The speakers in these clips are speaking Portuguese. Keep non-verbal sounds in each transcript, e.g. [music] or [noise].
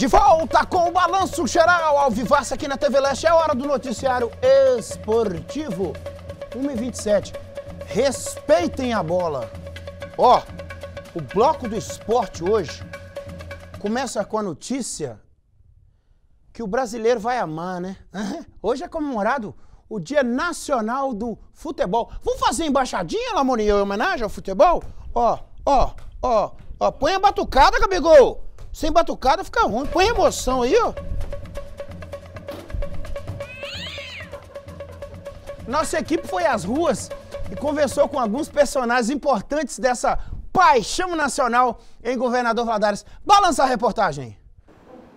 De volta com o Balanço Geral ao Vivaça aqui na TV Leste. É hora do noticiário esportivo. 1h27. Respeitem a bola. Ó, oh, o bloco do esporte hoje começa com a notícia que o brasileiro vai amar, né? [laughs] Hoje é comemorado o Dia Nacional do Futebol. Vamos fazer embaixadinha, Lamoni, em homenagem ao futebol? Ó, ó, ó, ó, põe a batucada, Gabigol! Sem batucada fica ruim. Põe emoção aí, ó. Nossa equipe foi às ruas e conversou com alguns personagens importantes dessa paixão nacional em Governador Valadares. Balança a reportagem.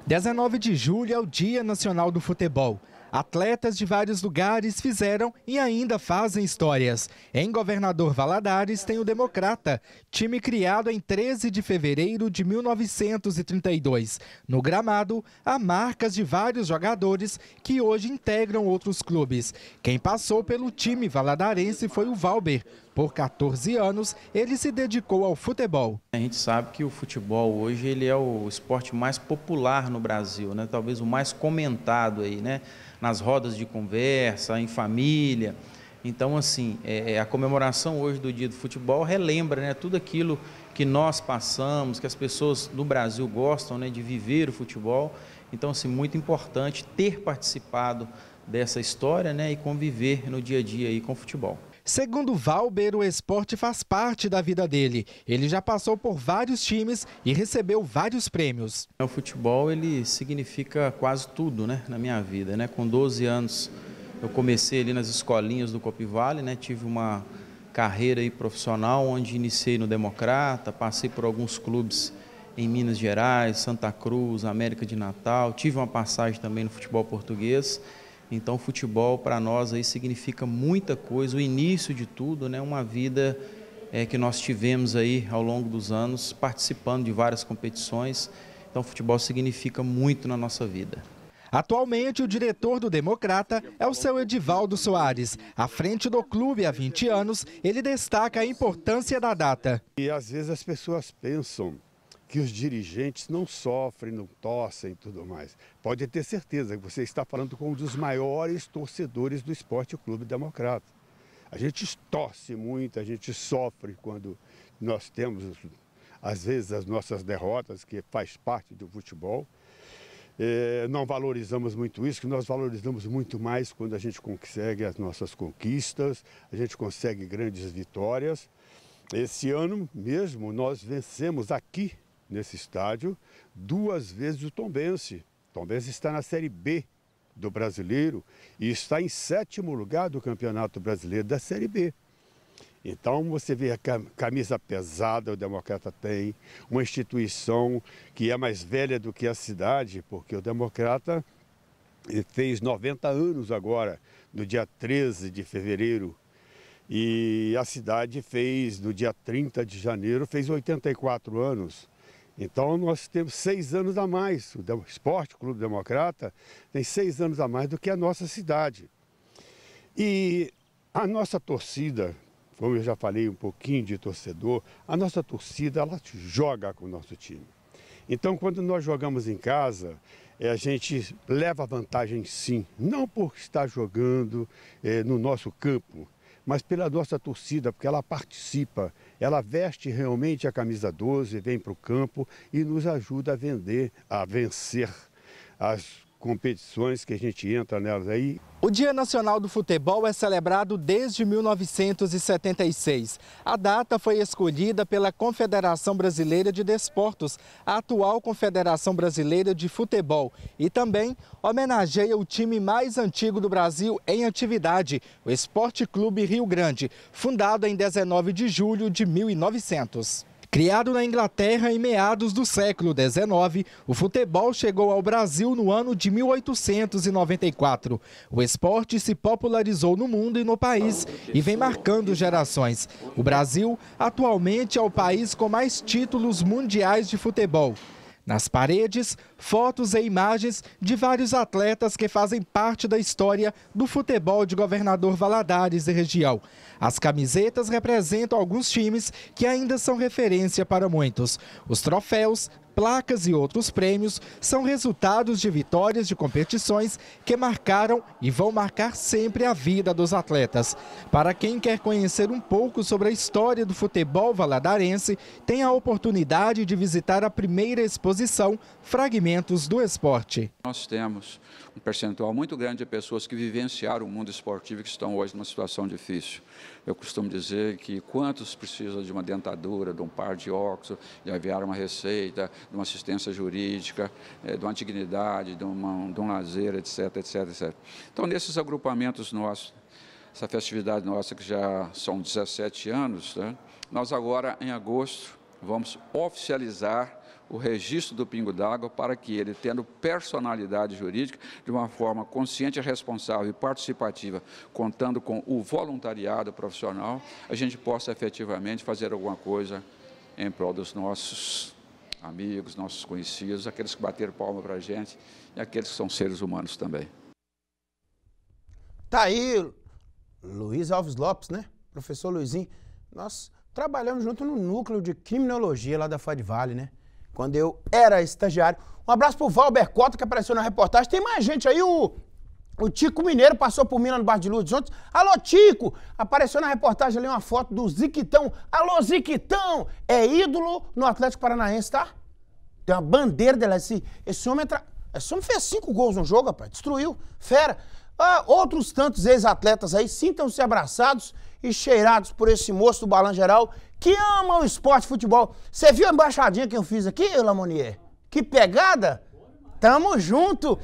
19 de julho é o Dia Nacional do Futebol. Atletas de vários lugares fizeram e ainda fazem histórias. Em Governador Valadares tem o Democrata, time criado em 13 de fevereiro de 1932. No gramado, há marcas de vários jogadores que hoje integram outros clubes. Quem passou pelo time valadarense foi o Valber, por 14 anos, ele se dedicou ao futebol. A gente sabe que o futebol hoje ele é o esporte mais popular no Brasil, né? talvez o mais comentado aí, né? nas rodas de conversa, em família. Então, assim, é, é a comemoração hoje do Dia do Futebol relembra né, tudo aquilo que nós passamos, que as pessoas no Brasil gostam né, de viver o futebol. Então, assim, muito importante ter participado dessa história né, e conviver no dia a dia aí com o futebol. Segundo Valber, o esporte faz parte da vida dele. Ele já passou por vários times e recebeu vários prêmios. O futebol ele significa quase tudo né, na minha vida. Né? Com 12 anos eu comecei ali nas escolinhas do Copivale, né? tive uma carreira aí profissional onde iniciei no Democrata, passei por alguns clubes em Minas Gerais, Santa Cruz, América de Natal, tive uma passagem também no futebol português. Então, futebol para nós aí significa muita coisa, o início de tudo, né? Uma vida é, que nós tivemos aí ao longo dos anos participando de várias competições. Então, futebol significa muito na nossa vida. Atualmente, o diretor do Democrata é o seu Edivaldo Soares. À frente do clube há 20 anos, ele destaca a importância da data. E às vezes as pessoas pensam que os dirigentes não sofrem, não tossem e tudo mais. Pode ter certeza que você está falando com um dos maiores torcedores do Esporte Clube Democrata. A gente torce muito, a gente sofre quando nós temos, às vezes, as nossas derrotas, que faz parte do futebol. É, não valorizamos muito isso, que nós valorizamos muito mais quando a gente consegue as nossas conquistas, a gente consegue grandes vitórias. Esse ano mesmo nós vencemos aqui nesse estádio, duas vezes o Tombense. Tombense está na Série B do Brasileiro e está em sétimo lugar do Campeonato Brasileiro da Série B. Então você vê a camisa pesada o Democrata tem, uma instituição que é mais velha do que a cidade, porque o Democrata fez 90 anos agora, no dia 13 de fevereiro, e a cidade fez, no dia 30 de janeiro, fez 84 anos. Então nós temos seis anos a mais, o Esporte Clube Democrata tem seis anos a mais do que a nossa cidade. E a nossa torcida, como eu já falei um pouquinho de torcedor, a nossa torcida ela joga com o nosso time. Então quando nós jogamos em casa, eh, a gente leva vantagem sim, não por estar jogando eh, no nosso campo, mas pela nossa torcida, porque ela participa, ela veste realmente a camisa 12, vem para o campo e nos ajuda a vender, a vencer as competições que a gente entra nelas aí. O Dia Nacional do Futebol é celebrado desde 1976. A data foi escolhida pela Confederação Brasileira de Desportos, a atual Confederação Brasileira de Futebol, e também homenageia o time mais antigo do Brasil em atividade, o Esporte Clube Rio Grande, fundado em 19 de julho de 1900. Criado na Inglaterra em meados do século XIX, o futebol chegou ao Brasil no ano de 1894. O esporte se popularizou no mundo e no país e vem marcando gerações. O Brasil atualmente é o país com mais títulos mundiais de futebol. Nas paredes, fotos e imagens de vários atletas que fazem parte da história do futebol de Governador Valadares e região. As camisetas representam alguns times que ainda são referência para muitos. Os troféus placas e outros prêmios são resultados de vitórias de competições que marcaram e vão marcar sempre a vida dos atletas. Para quem quer conhecer um pouco sobre a história do futebol valadarense, tem a oportunidade de visitar a primeira exposição Fragmentos do Esporte. Nós temos um percentual muito grande de pessoas que vivenciaram o mundo esportivo e que estão hoje numa situação difícil. Eu costumo dizer que quantos precisam de uma dentadura, de um par de óculos, de aviar uma receita, de uma assistência jurídica, é, de uma dignidade, de, uma, de um lazer, etc, etc, etc. Então, nesses agrupamentos nossos, essa festividade nossa que já são 17 anos, né, nós agora, em agosto, vamos oficializar o registro do Pingo d'Água para que ele, tendo personalidade jurídica, de uma forma consciente, responsável e participativa, contando com o voluntariado profissional, a gente possa efetivamente fazer alguma coisa em prol dos nossos amigos, nossos conhecidos, aqueles que bateram palma para a gente e aqueles que são seres humanos também. Tá aí Luiz Alves Lopes, né? Professor Luizinho. Nós trabalhamos junto no núcleo de criminologia lá da Fadvale, né? Quando eu era estagiário. Um abraço pro Valber Cota que apareceu na reportagem. Tem mais gente aí, o o Tico Mineiro passou por mim no Bar de Lourdes ontem. Alô, Tico! Apareceu na reportagem ali uma foto do Ziquitão. Alô, Ziquitão! É ídolo no Atlético Paranaense, tá? Tem uma bandeira dele Esse, esse homem entra... Esse homem fez cinco gols no jogo, rapaz. Destruiu. Fera. Ah, outros tantos ex-atletas aí sintam-se abraçados e cheirados por esse moço do Balan Geral que ama o esporte futebol. Você viu a embaixadinha que eu fiz aqui, Lamonier? Que pegada? Tamo junto!